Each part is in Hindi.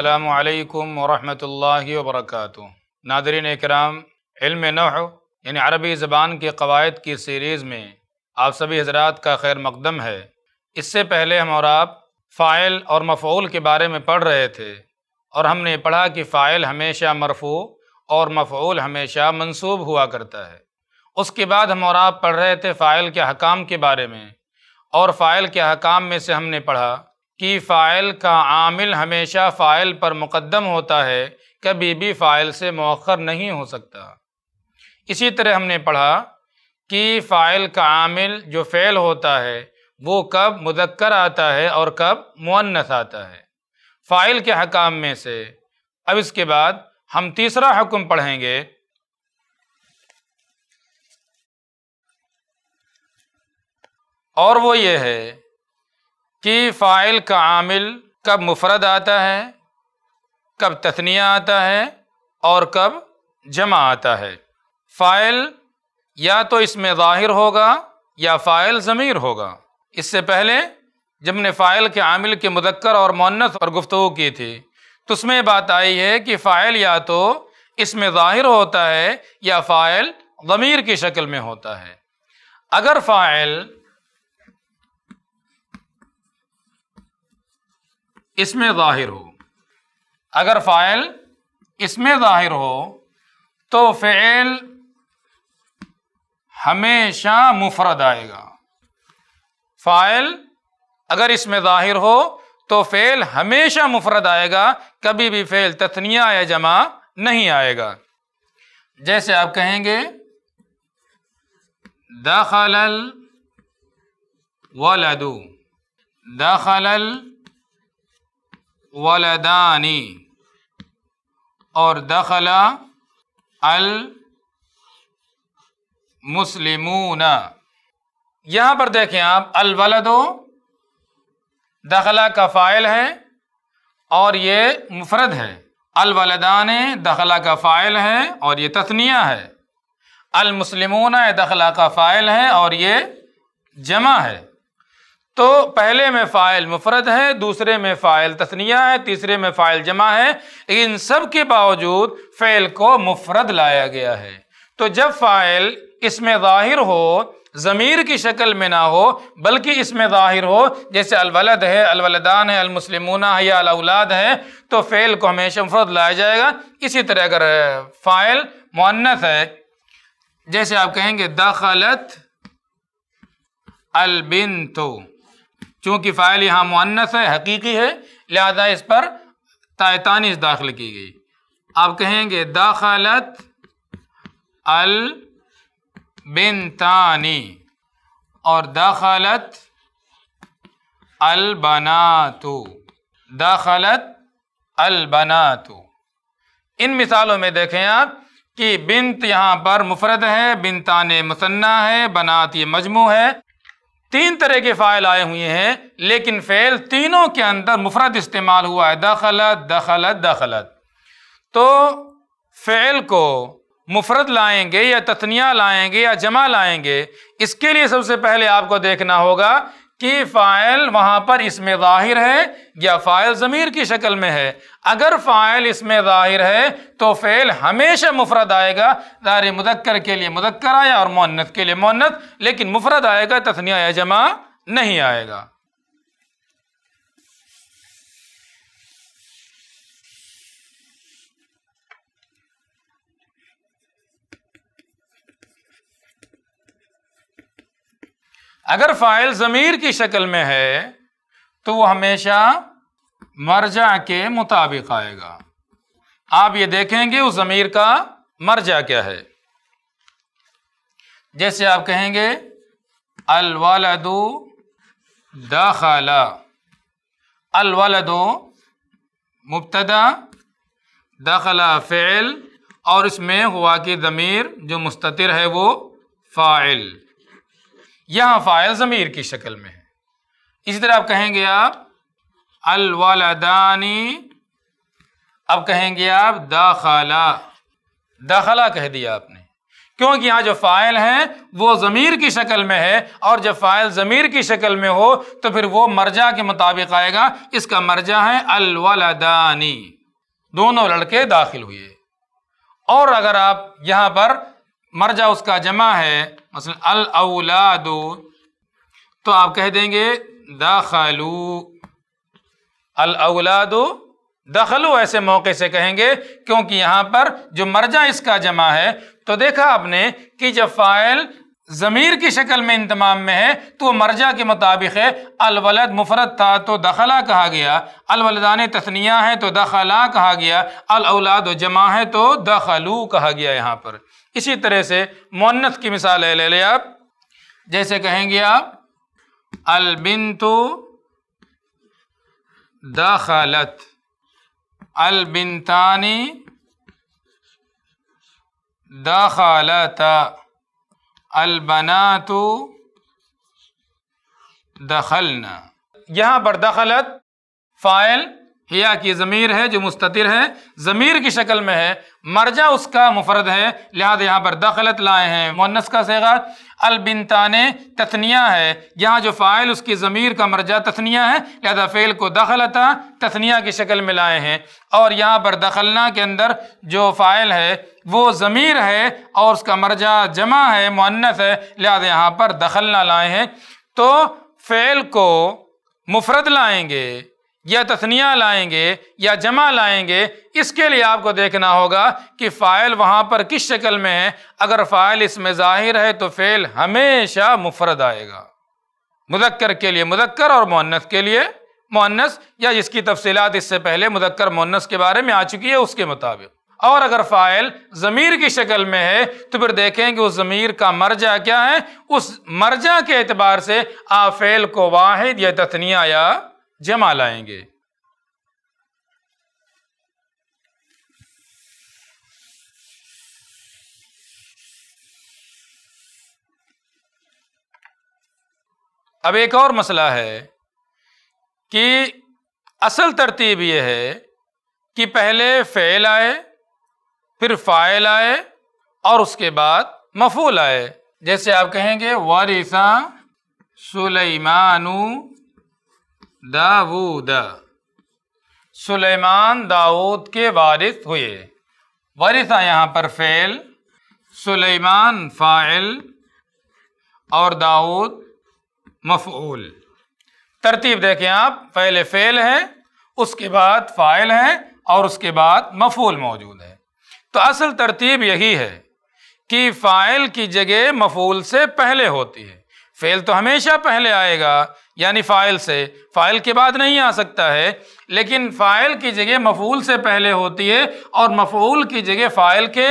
अल्लाम वरहमल वरक नादरीन कराम इल्म नह यानी अरबी ज़बान के कवायद की सीरीज़ में आप सभी हजरात का खैर मकदम है इससे पहले हम और आप फ़ाइल और मफूल के बारे में पढ़ रहे थे और हमने पढ़ा कि फ़ाइल हमेशा मरफू और मफूल हमेशा मनसूब हुआ करता है उसके बाद हम और आप पढ़ रहे थे फ़ाइल के हकाम के बारे में और फ़ाइल के हकाम में से हमने पढ़ा कि फ़ाइल का आमिल हमेशा फ़ाइल पर मुकदम होता है कभी भी फ़ाइल से मौखर नहीं हो सकता इसी तरह हमने पढ़ा कि फ़ाइल का आमिल जो फ़ेल होता है वो कब मुदक्कर आता है और कब मुन्नस आता है फ़ाइल के हकाम में से अब इसके बाद हम तीसरा हुक्म पढ़ेंगे और वो ये है कि फ़ाइल का आमिल कब मुफरद आता है कब तथनिया आता है और कब जमा आता है फ़ाइल या तो इसमें ज़ाहिर होगा या फ़ाइल ज़मीर होगा इससे पहले जब ने फ़ाइल के आमिल के मुदक्कर और मोनत और गुफ्तु की थी तो उसमें बात आई है कि फ़ाइल या तो इसमें ज़ाहिर होता है या फ़ाइल ज़मीर की शक्ल में होता है अगर फ़ाइल इसमें ज़ाहिर हो अगर फ़ाइल इसमें ज़ाहिर हो तो फ़ेल हमेशा मुफरद आएगा फ़ाइल अगर इसमें ज़ाहिर हो तो फ़ेल हमेशा मुफरद आएगा कभी भी फ़ेल तथनिया या जमा नहीं आएगा जैसे आप कहेंगे दखलल वलदू दखलल वलदानी और दखला अल मुस्लिमून यहाँ पर देखें आप अलवलदो दखला का फ़ाइल है और ये मुफरद है अलवलदान दखला का फ़ाइल है और ये तस्निया है अलमुसलमून दखला का फ़ाइल है और ये जमा है तो पहले में फ़ाइल मुफरद है दूसरे में फ़ाइल तस्निया है तीसरे में फ़ाइल जमा है इन सब के बावजूद फ़ैल को मुफरद लाया गया है तो जब फ़ाइल इसमें ज़ाहिर हो ज़मीर की शक्ल में ना हो बल्कि इसमें ज़ाहिर हो जैसे अलवलद है अलवलदान है अलमुसलिमूना है या अलाउलाद है तो फ़ैल को हमेशा मुफरद लाया जाएगा इसी तरह अगर फ़ाइल मुन्नत है जैसे आप कहेंगे दखलत अलबिन तो चूँकि फ़ाइल यहाँ मुनस है हकीकी है लिहाजा इस पर तायतानिस दाखिल की गई आप कहेंगे दाखलत अल बिनतानी और दाखलत अलबनातु दाखलत अलबनातु इन मिसालों में देखें आप कि बिनत यहाँ पर मुफ़रत है बिनतान मुसन्ना है बनात ये मजमू है तीन तरह के फ़ाइल आए हुए हैं लेकिन फेल तीनों के अंदर मुफरत इस्तेमाल हुआ है दखलत दखलत दखलत तो फ़ैल को मुफरत लाएंगे या तथनिया लाएंगे या जमा लाएंगे इसके लिए सबसे पहले आपको देखना होगा कि फ़ाइल वहां पर इसमें ज़ाहिर है या फ़ाइल ज़मीर की शक्ल में है अगर फ़ाइल इसमें ज़ाहिर है तो फ़ेल हमेशा मुफरत आएगा दार मुदक्कर के लिए मुदक्कर आया और मोहनत के लिए मोहनत लेकिन मुफरत आएगा तथनिया जमा नहीं आएगा अगर फ़ाइल ज़मीर की शक्ल में है तो वो हमेशा मर्जा के मुताबिक आएगा आप ये देखेंगे उस ज़मीर का मर्जा क्या है जैसे आप कहेंगे अलवालदो दाखला अलवालदो मुबतदा दाखला फ़ैल और इसमें हुआ की ज़मीर जो मुस्तर है वो फ़ाइल यहाँ फ़ायल ज़मीर की शक्ल में है इसी तरह आप कहेंगे आप वालदानी अब कहेंगे आप दाखला दाखला कह दिया आपने क्योंकि यहाँ जो फ़ाइल है वो ज़मीर की शक्ल में है और जब फ़ाइल ज़मीर की शक्ल में हो तो फिर वो मर्जा के मुताबिक आएगा इसका मर्जा है वालदानी दोनों लड़के दाखिल हुए और अगर आप यहाँ पर मर्जा उसका जमा है मसलन अल अलादो तो आप कह देंगे दखलू अल अलादो दखलू ऐसे मौके से कहेंगे क्योंकि यहां पर जो मर्जा इसका जमा है तो देखा आपने कि जब फ़ाइल ज़मीर की शक्ल में इंतमाम में है तो मर्जा के मुताबिक है अलवलद मुफरत था तो दखला कहा गया अलवलदान तस्निया है तो दखला कहा गया अलाद जमा है तो दखलू कहा गया यहाँ पर इसी तरह से मोहनत की मिसाल है ले ले आप जैसे कहेंगे आप अलबिनतु दखलत अलबिनतानी दाखलत अलबनातु दखलना यहां पर दखलत फ़ाइल हिया की ज़मीर है जो मुस्तिर है ज़मीर की शक्ल में है मर्जा उसका मुफरद है लिहाजा यहाँ पर दखलत लाए हैं मोनस का सेगा अलबिनतान तथनिया है यहाँ जो फ़ाइल उसकी ज़मीर का मर्जा तथनिया है लिहाजा फ़ेल को दखलता तथनिया की शक्ल में लाए हैं और यहाँ पर दखलना के अंदर जो फ़ाइल है वो ज़मीर है और उसका मर्जा जमा है मोनस है लिहाजा यहाँ पर दखलना लाए हैं तो फ़ेल को मुफरद लाएंगे या तस्निया लाएंगे या जमा लाएंगे इसके लिए आपको देखना होगा कि फ़ाइल वहाँ पर किस शक्ल में है अगर फ़ाइल इसमें ज़ाहिर है तो फ़ेल हमेशा मुफरद आएगा मुदक्कर के लिए मुदक्कर और मुन्नस के लिए मुन्नस या जिसकी तफसीत इससे पहले मुदक्कर मुन्नस के बारे में आ चुकी है उसके मुताबिक और अगर फ़ाइल ज़मीर की शक्ल में है तो फिर देखें कि उस ज़मीर का मर्जा क्या है उस मर्जा के अतबार से आ फ़ेल को वाहिद या तथनिया या जमा लाएंगे अब एक और मसला है कि असल तरतीब यह है कि पहले फेल आए फिर फ़ाइल आए और उसके बाद मफूल आए जैसे आप कहेंगे वारिसा सुलेमानु दाऊद सुलेमान दाऊद के वारिस हुए वारिसा यहाँ पर फ़ेल सुलेमान फ़ाइल और दाऊद मफूल तरतीब देखें आप पहले फ़ेल है उसके बाद फ़ाइल है और उसके बाद मफूल मौजूद है तो असल तरतीब यही है कि फ़ाइल की जगह मफूल से पहले होती है फेल तो हमेशा पहले आएगा यानी फ़ाइल से फ़ाइल के बाद नहीं आ सकता है लेकिन फ़ाइल की जगह मफूल से पहले होती है और मफूल की जगह फ़ाइल के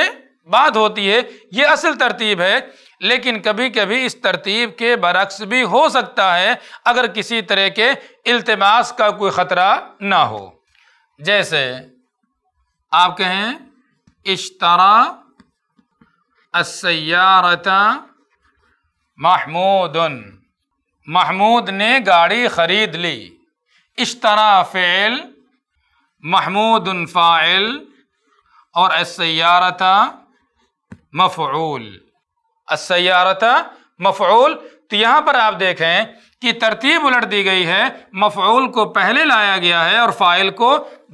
बाद होती है ये असल तरतीब है लेकिन कभी कभी इस तरतीब के बरक्स भी हो सकता है अगर किसी तरह के अल्तमास का कोई ख़तरा ना हो जैसे आप कहें इश्तरा असैारता महमूद महमूद ने गाड़ी खरीद ली इस तरह फ़ेल महमूद फ़ाइल और असैारता मफ़ूल असैारता मफ़ूल तो यहाँ पर आप देखें कि तरतीब उलट दी गई है मफूल को पहले लाया गया है और फ़ाइल को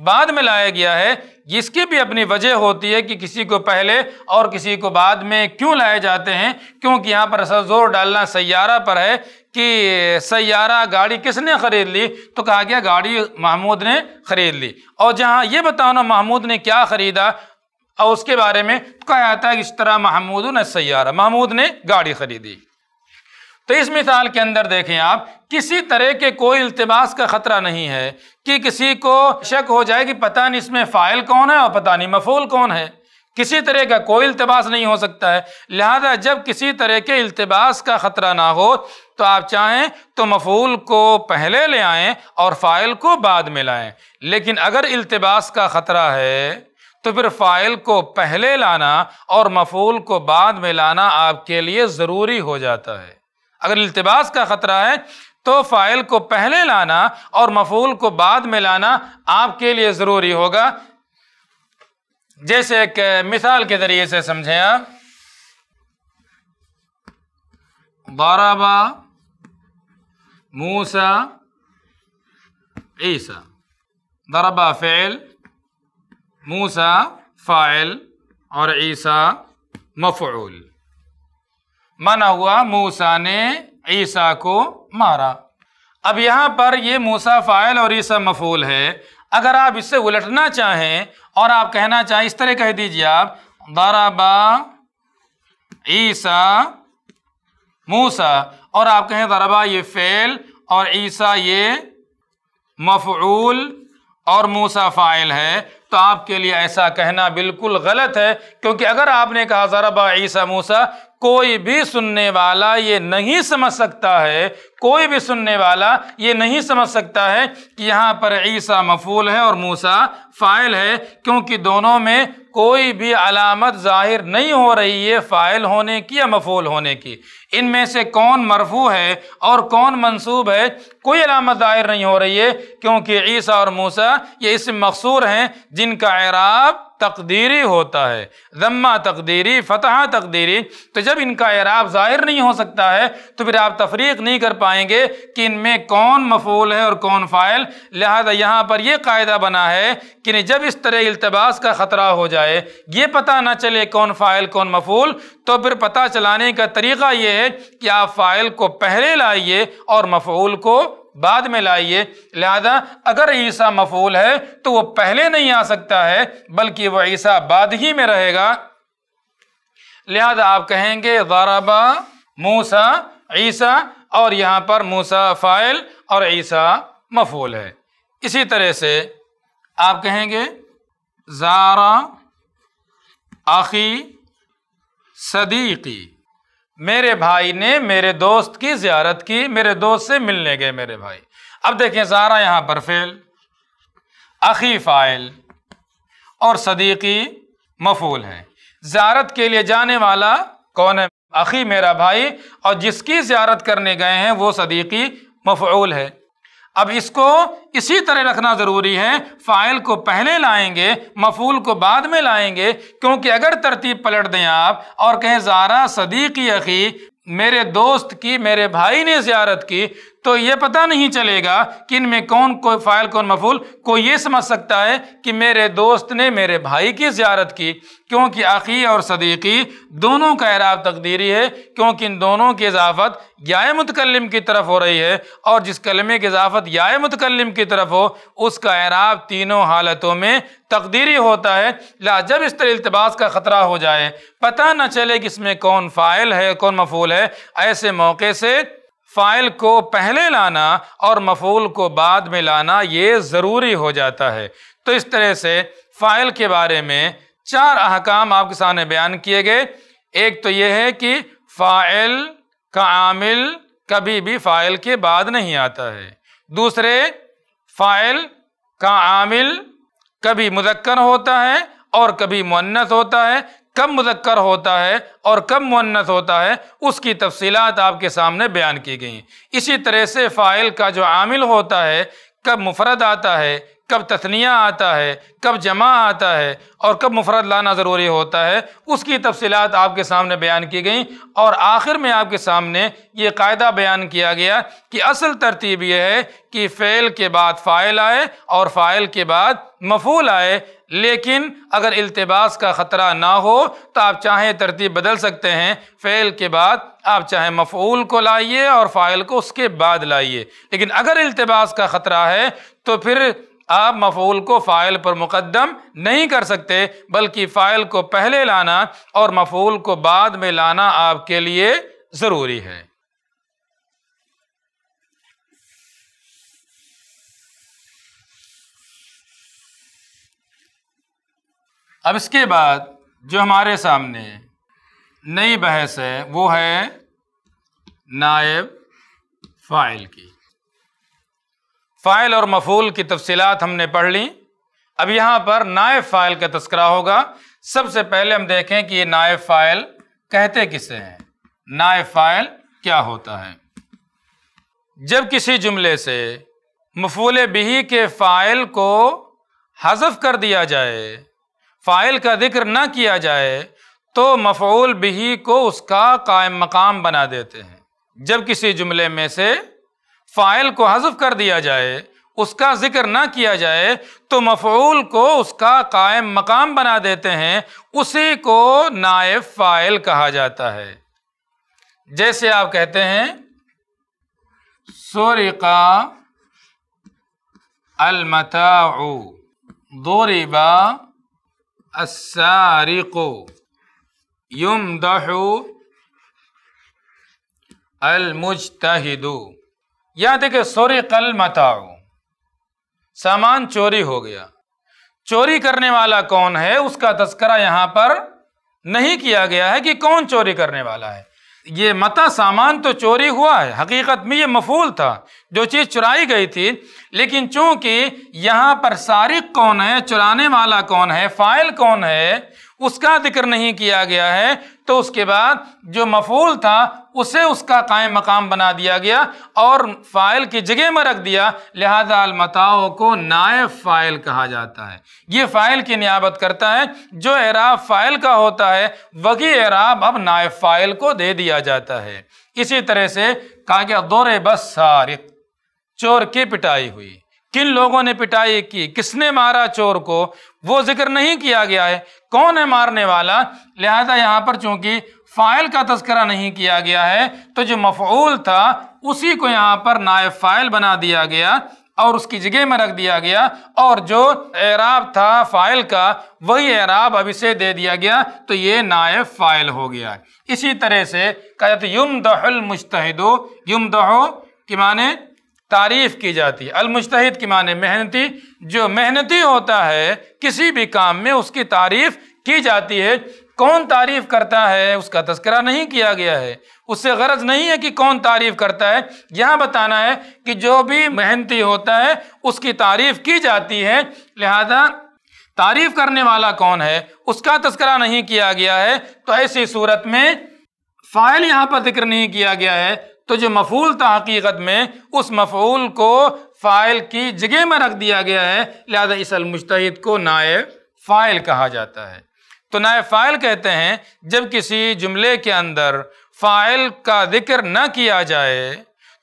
बाद में लाया गया है इसकी भी अपनी वजह होती है कि किसी को पहले और किसी को बाद में क्यों लाए जाते हैं क्योंकि यहाँ पर ऐसा जोर डालना सैारा पर है कि सैारा गाड़ी किसने ख़रीद ली तो कहा गया गाड़ी महमूद ने ख़रीद ली और जहाँ ये बताना महमूद ने क्या ख़रीदा और उसके बारे में तो कहा जाता है इस तरह महमूद ने सैारा महमूद ने गाड़ी ख़रीदी तो इस मिसाल के अंदर देखें आप किसी तरह के कोई अल्तबास का ख़तरा नहीं है कि किसी को शक हो जाए कि पता नहीं इसमें फ़ाइल कौन है और पता नहीं मफूल कौन है किसी तरह का कोई अल्तबास नहीं हो सकता है लिहाजा जब किसी तरह के अल्तबास का ख़तरा ना हो तो आप चाहें तो मफूल को पहले ले आएँ और फ़ाइल को बाद में लाएँ लेकिन अगर अल्तबास का ख़तरा है तो फिर फ़ाइल को पहले लाना और मफूल को बाद में लाना आपके लिए ज़रूरी हो जाता है अगर अल्तबास का ख़तरा है तो फ़ाइल को पहले लाना और मफूल को बाद में लाना आपके लिए ज़रूरी होगा जैसे एक मिसाल के ज़रिए से समझें आप बाराबा मूसा ईसा दरबा फ़ैल मूसा फ़ाइल और ईसा मफूल माना हुआ मूसा ने ईसा को मारा अब यहाँ पर ये मूसा फ़ायल और ईसा मफूल है अगर आप इससे उलटना चाहें और आप कहना चाहें इस तरह कह दीजिए आप दराबा ईसा मूसा और आप कहें दराबा ये फ़ेल और ईसा ये मफूल और मूसा फ़ाइल है तो आपके लिए ऐसा कहना बिल्कुल गलत है क्योंकि अगर आपने कहा ज़रबा ईसा मूसा कोई भी सुनने वाला ये नहीं समझ सकता है कोई भी सुनने वाला ये नहीं समझ सकता है कि यहाँ पर ईसा मफूल है और मूसा फ़ाइल है क्योंकि दोनों में कोई भी अलामत ज़ाहिर नहीं हो रही है फ़ाइल होने की या मफूल होने की इनमें से कौन मरफू है और कौन मंसूब है कोई अलामत ज़ाहिर नहीं हो रही है क्योंकि ईसा और मूसा ये इसम मकसूर हैं जिनका एराब तकदीरी होता है ज़म्मा तकदीरी फ़तह तकदीरी तो जब इनका एराब ज़ाहिर नहीं हो सकता है तो फिर आप तफरीक नहीं कर पाएंगे कि इनमें कौन मफूल है और कौन फ़ाइल लिहाजा यहाँ पर यह कायदा बना है कि जब इस तरह अल्तबास का ख़तरा हो जाए ये पता ना चले कौन फ़ाइल कौन मफूल तो फिर पता चलाने का तरीक़ा ये है कि आप फ़ाइल को पहले लाइए और मफूल को बाद में लाइए लिहाजा अगर ईसा मफूल है तो वह पहले नहीं आ सकता है बल्कि वह ईसा बाद ही में रहेगा लिहाजा आप कहेंगे ज़ाराबा मूसा ईसा और यहां पर मूसा फ़ाइल और ईसा मफूल है इसी तरह से आप कहेंगे ज़ारा आखी सदीकी मेरे भाई ने मेरे दोस्त की ज्यारत की मेरे दोस्त से मिलने गए मेरे भाई अब देखें सारा यहाँ पर फेल अखी फाइल और सदीकी मफूल है जियारत के लिए जाने वाला कौन है अखी मेरा भाई और जिसकी जियारत करने गए हैं वो सदीकी मफूल है अब इसको इसी तरह रखना ज़रूरी है फ़ाइल को पहले लाएंगे मफूल को बाद में लाएंगे क्योंकि अगर तरतीब पलट दें आप और कहें ज़ारा सदी की अखी मेरे दोस्त की मेरे भाई ने ज्यारत की तो ये पता नहीं चलेगा कि इनमें कौन कोई फ़ायल कौन मफूल कोई ये समझ सकता है कि मेरे दोस्त ने मेरे भाई की ज्यारत की क्योंकि अखी और सदीकी दोनों का इराब तकदीरी है क्योंकि इन दोनों की इजाफत याय मुतकलम की तरफ हो रही है और जिस कलमे की इजाफत याय मुतकलम की तरफ हो उसका इराब तीनों हालतों में तकदीरी होता है ला जब इस तरह अल्तबास का ख़तरा हो जाए पता न चले कि इसमें कौन फ़ाइल है कौन मफूल है ऐसे मौके से फ़ाइल को पहले लाना और मफूल को बाद में लाना ये ज़रूरी हो जाता है तो इस तरह से फ़ाइल के बारे में चार अहकाम आपके सामने बयान किए गए एक तो ये है कि फ़ाइल का आमिल कभी भी फ़ाइल के बाद नहीं आता है दूसरे फ़ाइल का आमिल कभी मुदक्कर होता है और कभी मुन्नत होता है कब मुजक्कर होता है और कब मुन्नत होता है उसकी तफसीलात आपके सामने बयान की गई इसी तरह से फ़ाइल का जो आमिल होता है कब मुफरद आता है कब तस्निया आता है कब जमा आता है और कब मुफरत लाना ज़रूरी होता है उसकी तफसलत आपके सामने बयान की गई और आखिर में आपके सामने ये कायदा बयान किया गया कि असल तरतीब यह है कि फ़ैल के बाद फ़ाइल आए और फ़ाइल के बाद मफूल आए लेकिन अगर अल्तबास का ख़तरा ना हो तो आप चाहें तरतीब बदल सकते हैं फ़ैल के बाद आप चाहें मफूल को लाइए और फ़ाइल को उसके बाद लाइए लेकिन अगर अल्तबास का ख़तरा है तो फिर आप मफूल को फ़ाइल पर मुकदम नहीं कर सकते बल्कि फ़ाइल को पहले लाना और मफूल को बाद में लाना आपके लिए ज़रूरी है अब इसके बाद जो हमारे सामने नई बहस है वो है नायब फ़ाइल की फ़ाइल और मफूल की तफसीत हमने पढ़ ली अब यहाँ पर नायब फ़ाइल का तस्करा होगा सबसे पहले हम देखें कि ये नायब फ़ाइल कहते किसे हैं नायब फ़ाइल क्या होता है जब किसी जुमले से मफूल बिही के फ़ाइल को हजफ कर दिया जाए फ़ाइल का जिक्र ना किया जाए तो मफूल बिही को उसका कायम मकाम बना देते हैं जब किसी जुमले में से फ़ाइल को हजफ कर दिया जाए उसका ज़िक्र ना किया जाए तो मफूल को उसका कायम मकाम बना देते हैं उसी को नायब फ़ाइल कहा जाता है जैसे आप कहते हैं सोरिका अलमताऊ दोरीबा असारिको युमदहु अलमुजतहिदू यहाँ देखे सोरे कल मताओ सामान चोरी हो गया चोरी करने वाला कौन है उसका तस्करा यहां पर नहीं किया गया है कि कौन चोरी करने वाला है ये मता सामान तो चोरी हुआ है हकीकत में ये मफूल था जो चीज़ चुराई गई थी लेकिन चूंकि यहां पर सारिक कौन है चुराने वाला कौन है फाइल कौन है उसका जिक्र नहीं किया गया है तो उसके बाद जो मफूल था उसे उसका कायम मकाम बना दिया गया और फ़ाइल की जगह में रख दिया लिहाजा अलमताओ को नायब फ़ाइल कहा जाता है ये फ़ाइल की नियाबत करता है जो एराब फ़ाइल का होता है वही एराब अब नायब फ़ाइल को दे दिया जाता है इसी तरह से कहा गया दौरे बस सारिक चोर की पिटाई हुई किन लोगों ने पिटाई की किसने मारा चोर को वो जिक्र नहीं किया गया है कौन है मारने वाला लिहाजा यहाँ पर चूंकि फ़ाइल का तस्करा नहीं किया गया है तो जो मफूल था उसी को यहाँ पर नायब फ़ाइल बना दिया गया और उसकी जगह में रख दिया गया और जो एराब था फ़ाइल का वही एराब अभी से दे दिया गया तो ये नायब फ़ाइल हो गया इसी तरह से कहते युम दहल मुश्तद युम दहो कि माने तारीफ की जाती है अलमुश्तहिद के माने मेहनती जो मेहनती होता है किसी भी काम में उसकी तारीफ की जाती है कौन तारीफ करता है उसका तस्करा नहीं किया गया है उससे गरज नहीं है कि कौन तारीफ करता है यह बताना है कि जो भी मेहनती होता है उसकी तारीफ की जाती है लिहाजा तारीफ करने वाला कौन है उसका तस्करा नहीं किया गया है तो ऐसी सूरत में फ़ाइल यहाँ पर जिक्र नहीं किया गया है तो जो मफूल था हकीकत में उस मफूल को फ़ाइल की जगह में रख दिया गया है लिहाजा इस अलमुश्तद को नाए फ़ाइल कहा जाता है तो नाए फ़ाइल कहते हैं जब किसी जुमले के अंदर फ़ाइल का जिक्र न किया जाए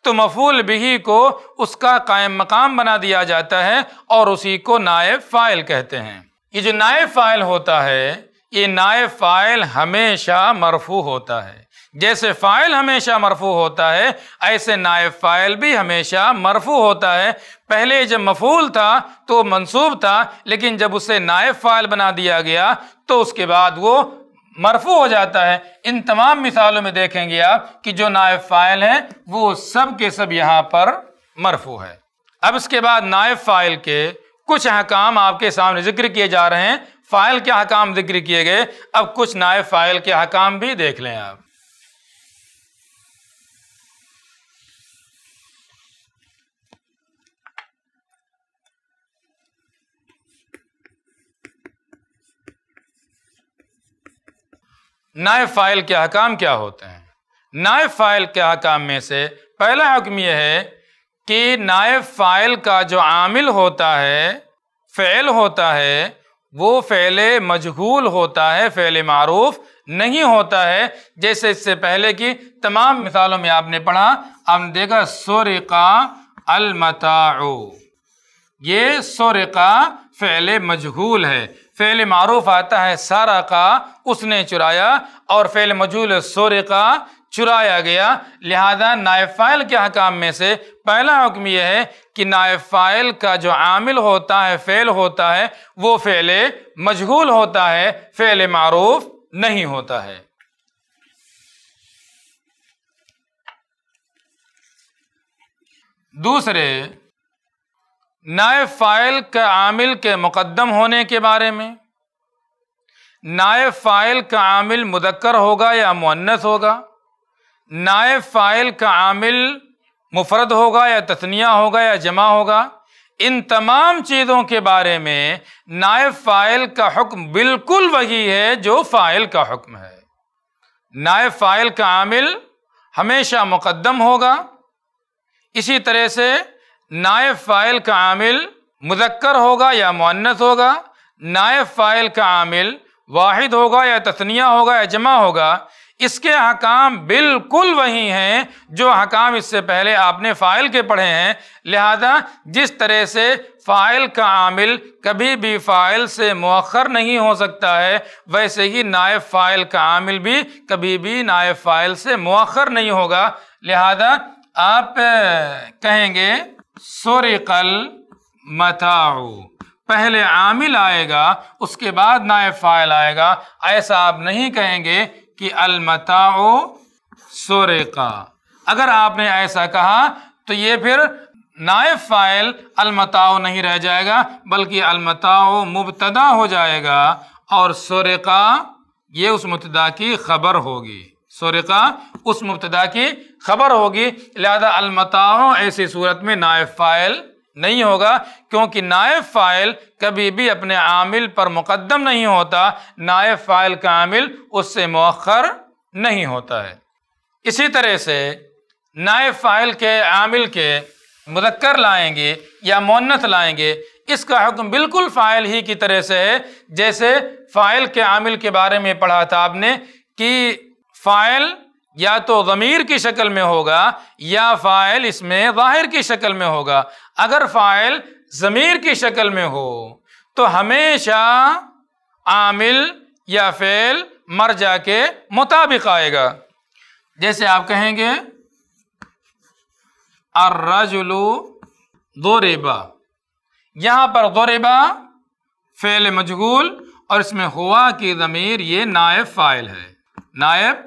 तो मफूल बिही को उसका कायम मकाम बना दिया जाता है और उसी को नायब फ़ाइल कहते हैं ये जो नायब फ़ाइल होता है नायब फ़ाइल हमेशा मरफू होता है जैसे फ़ाइल हमेशा मरफू होता है ऐसे नायब फ़ाइल भी हमेशा मरफू होता है पहले जब मफूल था तो मंसूब था लेकिन जब उसे नायब फ़ाइल बना दिया गया तो उसके बाद वो मरफू हो जाता है इन तमाम मिसालों में देखेंगे आप कि जो नायब फ़ाइल हैं वो सब के सब यहाँ पर मरफू है अब इसके बाद नायब फ़ाइल के कुछ अहकाम आपके सामने जिक्र किए जा रहे हैं फ़ाइल के हकाम जिक्र किए गए अब कुछ नायब फ़ाइल के हकाम भी देख लें आप नायब फ़ाइल के हकाम क्या होते हैं नायब फ़ाइल के हकाम में से पहला हुक्म यह है कि नायब फ़ाइल का जो आमिल होता है फेल होता है वो फ़ैल मजहूल होता है फ़ैल मरूफ नहीं होता है जैसे इससे पहले की तमाम मिसालों में आपने पढ़ा आपने देखा का अलमताओ ये का फ़ैल मजहूल है फ़ैल मरूफ आता है सारा का उसने चुराया और फ़ैल मजहूल का चुराया गया लिहाजा नायफ़ाइल के हकाम में से पहला हुक्म यह है कि नायफ़ाइल का जो आमिल होता है फ़ेल होता है वो फ़ेल मशगूल होता है फ़ेल मरूफ नहीं होता है दूसरे नायब फ़ाइल का आमिल के मुकदम होने के बारे में नायब फ़ाइल का आमिल मुदक्कर होगा या मुन्नस होगा नायब फ़ाइल का आमिल मुफरद होगा या तसनिया होगा या जमा होगा इन तमाम चीज़ों के बारे में नायब फ़ाइल का हुक्म बिल्कुल वही है जो फ़ाइल का हुक्म है नायब फ़ाइल का आमिल हमेशा मुकदम होगा इसी तरह से नायब फ़ाइल का आमिल मुजक्कर होगा या मुन्नत होगा नायब फ़ाइल का आमिल वाहिद होगा या तसनिया होगा या जमा होगा इसके अहकाम बिल्कुल वही हैं जो अहकाम इससे पहले आपने फ़ाइल के पढ़े हैं लिहाजा जिस तरह से फ़ाइल का आमिल कभी भी फ़ाइल से मौखर नहीं हो सकता है वैसे ही नायब फ़ाइल का आमिल भी कभी भी नायब फ़ाइल से मौखर नहीं होगा लिहाजा आप कहेंगे सोरेकल मताऊ पहले आमिल आएगा उसके बाद नायब फ़ाइल आएगा ऐसा आप नहीं कहेंगे कि अलमताओ सोरे का अगर आपने ऐसा कहा तो ये फिर नायब फ़ाइल अलमताओ नहीं रह जाएगा बल्कि अलमताओ मुबतदा हो जाएगा और सोरेका ये उस मुबतदा की खबर होगी सोरेका उस मुबतदा की खबर होगी लिहाजा अलमताओ ऐसी सूरत में नायब फ़ाइल नहीं होगा क्योंकि नायब फ़ाइल कभी भी अपने आमिल पर मुकदम नहीं होता नायब फ़ाइल का आमिल उससे मौखर नहीं होता है इसी तरह से नायब फ़ाइल के आमिल के मुदक्कर लाएंगे या मोन्नत लाएंगे इसका हुक्म बिल्कुल फ़ाइल ही की तरह से है जैसे फ़ाइल के आमिल के बारे में पढ़ा था आपने कि फ़ाइल या तो ज़मीर की शक्ल में होगा या फ़ाइल इसमें ज़ाहिर की शक्ल में होगा अगर फ़ाइल ज़मीर की शक्ल में हो तो हमेशा आमिल या फ़ेल जा के मुताबिक आएगा जैसे आप कहेंगे अर्रजुलु दोरेबा यहाँ पर दोरेबा फैल फ़ेल मजगूल और इसमें हुआ की ज़मीर ये नायब फ़ाइल है नायब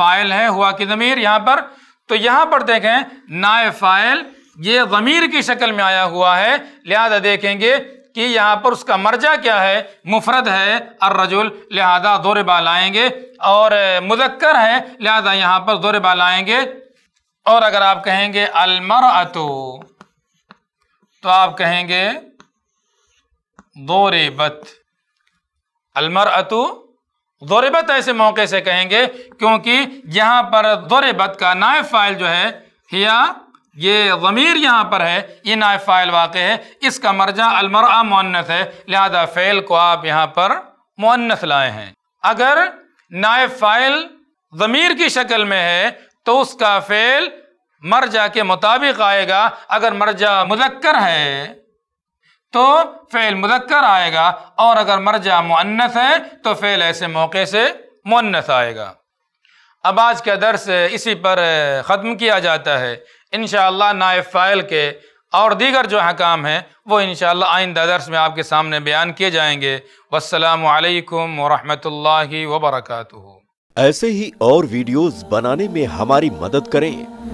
फाइल है हुआ कि ज़मीर यहां पर तो यहां पर देखें नाय फाइल ये ज़मीर की शक्ल में आया हुआ है लिहाजा देखेंगे कि यहां पर उसका मर्जा क्या है मुफरद है और रजुल लिहाजा दौर बाल आएंगे और मुजक्कर है लिहाजा यहां पर दौर बाल आएंगे और अगर आप कहेंगे अलमर तो आप कहेंगे दौरे बत अलमर दौरेबत ऐसे मौके से कहेंगे क्योंकि यहाँ पर दौरेबत का नायब फाइल जो है हिया ये ज़मीर यहाँ पर है ये नायब फाइल वाक़ है इसका मर्जा अलमरा मुन्नत है लिहाजा फ़ैल को आप यहाँ पर मुन्नत लाए हैं अगर नायब फाइल ज़मीर की शक्ल में है तो उसका फ़ैल मर्जा के मुताबिक आएगा अगर मर्जा मुजक्कर है तो फ़ेल मुजक्कर आएगा और अगर मर्जा मुन्नस है तो फ़ेल ऐसे मौके से मुन्नस आएगा अब आज का दर्स इसी पर ख़त्म किया जाता है इन शायब फ़ाइल के और दीगर जो हकाम हैं वो इन आइंदा दर्स में आपके सामने बयान किए जाएंगे वालकम वरहमल वबरक ऐसे ही और वीडियोज़ बनाने में हमारी मदद करें